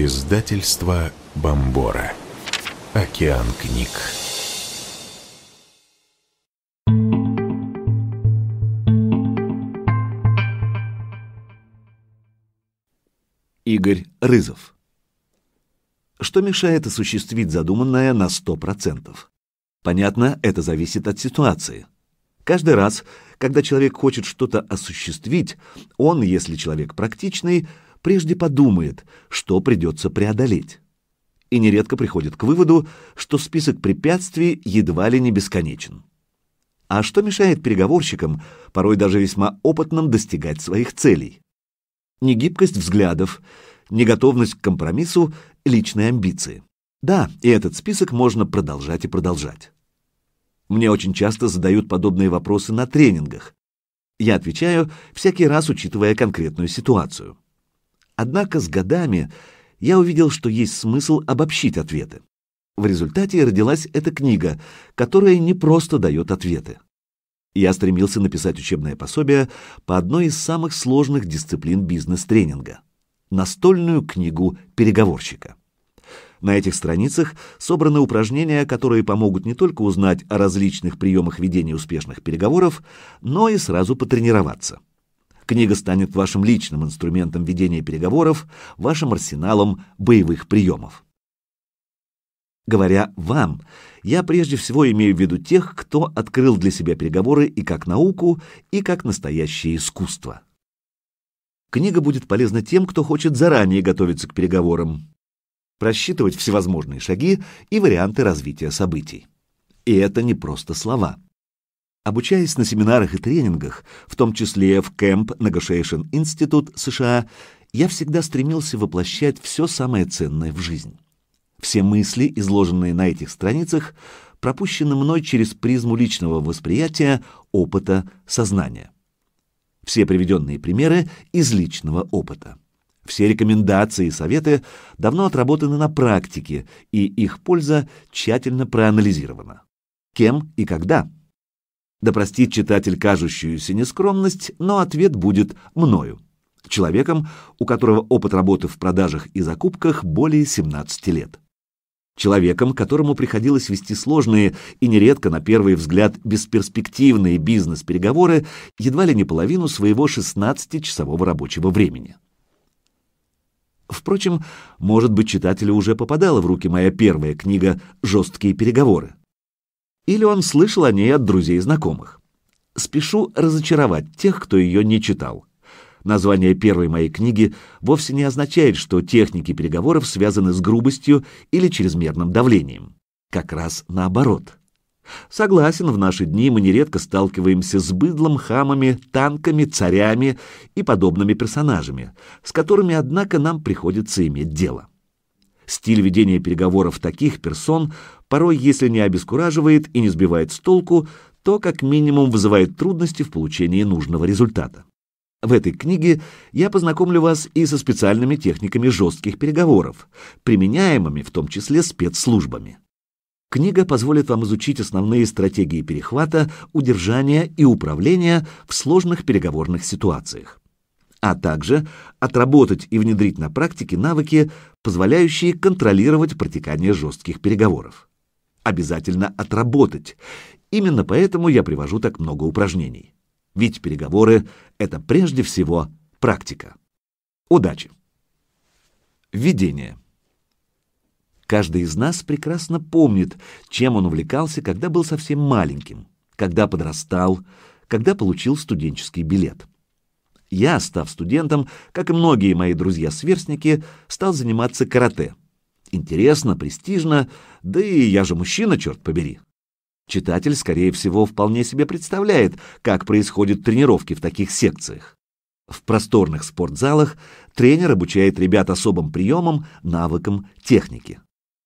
Издательство Бомбора. Океан книг. Игорь Рызов. Что мешает осуществить задуманное на 100%? Понятно, это зависит от ситуации. Каждый раз, когда человек хочет что-то осуществить, он, если человек практичный, прежде подумает, что придется преодолеть. И нередко приходит к выводу, что список препятствий едва ли не бесконечен. А что мешает переговорщикам, порой даже весьма опытным, достигать своих целей? Негибкость взглядов, неготовность к компромиссу, личные амбиции. Да, и этот список можно продолжать и продолжать. Мне очень часто задают подобные вопросы на тренингах. Я отвечаю, всякий раз учитывая конкретную ситуацию. Однако с годами я увидел, что есть смысл обобщить ответы. В результате родилась эта книга, которая не просто дает ответы. Я стремился написать учебное пособие по одной из самых сложных дисциплин бизнес-тренинга — настольную книгу переговорщика. На этих страницах собраны упражнения, которые помогут не только узнать о различных приемах ведения успешных переговоров, но и сразу потренироваться — Книга станет вашим личным инструментом ведения переговоров, вашим арсеналом боевых приемов. Говоря «вам», я прежде всего имею в виду тех, кто открыл для себя переговоры и как науку, и как настоящее искусство. Книга будет полезна тем, кто хочет заранее готовиться к переговорам, просчитывать всевозможные шаги и варианты развития событий. И это не просто слова – Обучаясь на семинарах и тренингах, в том числе в Camp Negotiation Institute США, я всегда стремился воплощать все самое ценное в жизнь. Все мысли, изложенные на этих страницах, пропущены мной через призму личного восприятия, опыта, сознания. Все приведенные примеры из личного опыта. Все рекомендации и советы давно отработаны на практике, и их польза тщательно проанализирована. Кем и когда – да простит читатель кажущуюся нескромность, но ответ будет мною, человеком, у которого опыт работы в продажах и закупках более 17 лет. Человеком, которому приходилось вести сложные и нередко, на первый взгляд, бесперспективные бизнес-переговоры едва ли не половину своего 16-часового рабочего времени. Впрочем, может быть, читателю уже попадала в руки моя первая книга «Жесткие переговоры» или он слышал о ней от друзей и знакомых. Спешу разочаровать тех, кто ее не читал. Название первой моей книги вовсе не означает, что техники переговоров связаны с грубостью или чрезмерным давлением. Как раз наоборот. Согласен, в наши дни мы нередко сталкиваемся с быдлом, хамами, танками, царями и подобными персонажами, с которыми, однако, нам приходится иметь дело. Стиль ведения переговоров таких персон порой, если не обескураживает и не сбивает с толку, то как минимум вызывает трудности в получении нужного результата. В этой книге я познакомлю вас и со специальными техниками жестких переговоров, применяемыми в том числе спецслужбами. Книга позволит вам изучить основные стратегии перехвата, удержания и управления в сложных переговорных ситуациях, а также отработать и внедрить на практике навыки, позволяющие контролировать протекание жестких переговоров обязательно отработать. Именно поэтому я привожу так много упражнений. Ведь переговоры — это прежде всего практика. Удачи! Введение. Каждый из нас прекрасно помнит, чем он увлекался, когда был совсем маленьким, когда подрастал, когда получил студенческий билет. Я, став студентом, как и многие мои друзья-сверстники, стал заниматься карате — Интересно, престижно, да и я же мужчина, черт побери. Читатель, скорее всего, вполне себе представляет, как происходят тренировки в таких секциях. В просторных спортзалах тренер обучает ребят особым приемам, навыкам, технике.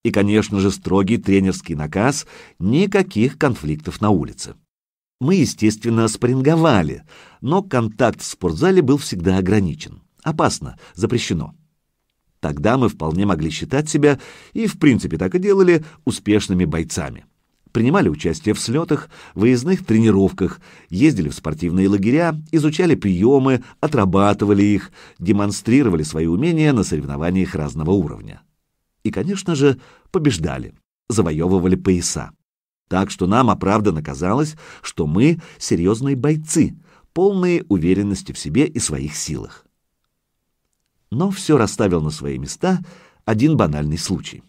И, конечно же, строгий тренерский наказ – никаких конфликтов на улице. Мы, естественно, спринговали, но контакт в спортзале был всегда ограничен. Опасно, запрещено. Тогда мы вполне могли считать себя, и в принципе так и делали, успешными бойцами. Принимали участие в слетах, выездных тренировках, ездили в спортивные лагеря, изучали приемы, отрабатывали их, демонстрировали свои умения на соревнованиях разного уровня. И, конечно же, побеждали, завоевывали пояса. Так что нам оправданно казалось, что мы серьезные бойцы, полные уверенности в себе и своих силах но все расставил на свои места один банальный случай.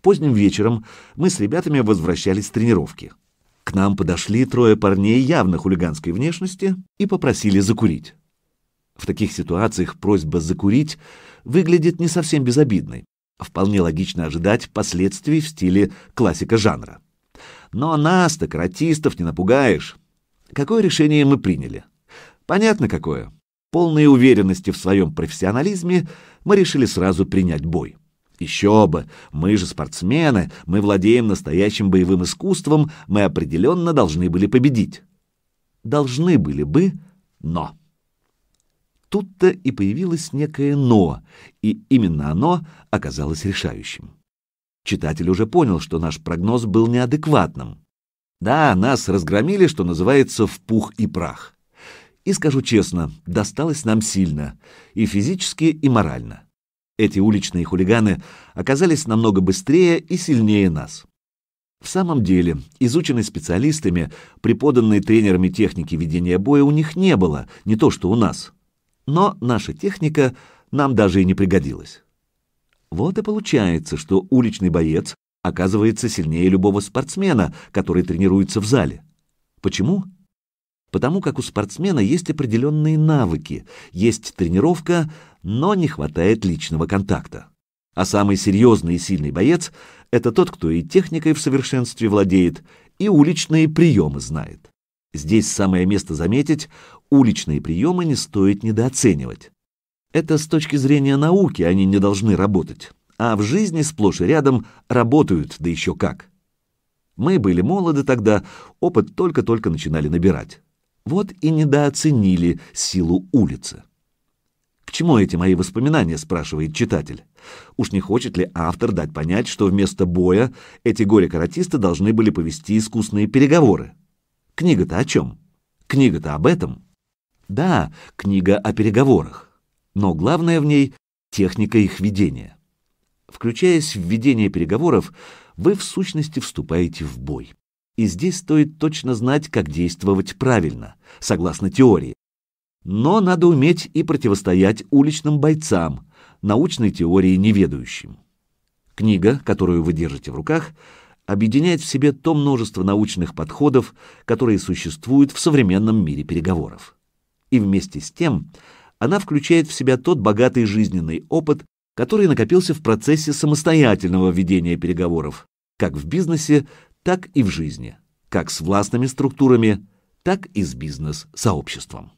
Поздним вечером мы с ребятами возвращались с тренировки. К нам подошли трое парней явно хулиганской внешности и попросили закурить. В таких ситуациях просьба закурить выглядит не совсем безобидной. Вполне логично ожидать последствий в стиле классика жанра. Но нас-то, каратистов, не напугаешь. Какое решение мы приняли? Понятно какое. Полные уверенности в своем профессионализме, мы решили сразу принять бой. Еще бы, мы же спортсмены, мы владеем настоящим боевым искусством, мы определенно должны были победить. Должны были бы, но... Тут-то и появилось некое «но», и именно оно оказалось решающим. Читатель уже понял, что наш прогноз был неадекватным. Да, нас разгромили, что называется, в пух и прах. И скажу честно, досталось нам сильно, и физически, и морально. Эти уличные хулиганы оказались намного быстрее и сильнее нас. В самом деле, изученной специалистами, преподанной тренерами техники ведения боя у них не было, не то что у нас. Но наша техника нам даже и не пригодилась. Вот и получается, что уличный боец оказывается сильнее любого спортсмена, который тренируется в зале. Почему? Почему? потому как у спортсмена есть определенные навыки, есть тренировка, но не хватает личного контакта. А самый серьезный и сильный боец – это тот, кто и техникой в совершенстве владеет, и уличные приемы знает. Здесь самое место заметить – уличные приемы не стоит недооценивать. Это с точки зрения науки они не должны работать, а в жизни сплошь и рядом работают, да еще как. Мы были молоды тогда, опыт только-только начинали набирать. Вот и недооценили силу улицы. К чему эти мои воспоминания, спрашивает читатель. Уж не хочет ли автор дать понять, что вместо боя эти горе-каратисты должны были повести искусные переговоры? Книга-то о чем? Книга-то об этом? Да, книга о переговорах. Но главное в ней — техника их ведения. Включаясь в ведение переговоров, вы в сущности вступаете в бой. И здесь стоит точно знать, как действовать правильно, согласно теории. Но надо уметь и противостоять уличным бойцам, научной теории неведающим. Книга, которую вы держите в руках, объединяет в себе то множество научных подходов, которые существуют в современном мире переговоров. И вместе с тем она включает в себя тот богатый жизненный опыт, который накопился в процессе самостоятельного ведения переговоров, как в бизнесе, так и в жизни, как с властными структурами, так и с бизнес-сообществом.